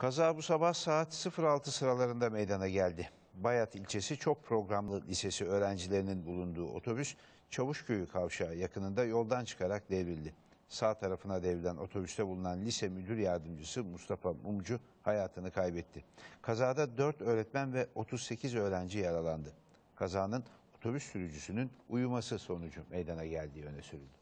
Kaza bu sabah saat 06 sıralarında meydana geldi. Bayat ilçesi çok programlı lisesi öğrencilerinin bulunduğu otobüs Çavuşköy kavşağı yakınında yoldan çıkarak devrildi. Sağ tarafına devrilen otobüste bulunan lise müdür yardımcısı Mustafa Mumcu hayatını kaybetti. Kazada 4 öğretmen ve 38 öğrenci yaralandı. Kazanın otobüs sürücüsünün uyuması sonucu meydana geldiği öne sürüldü.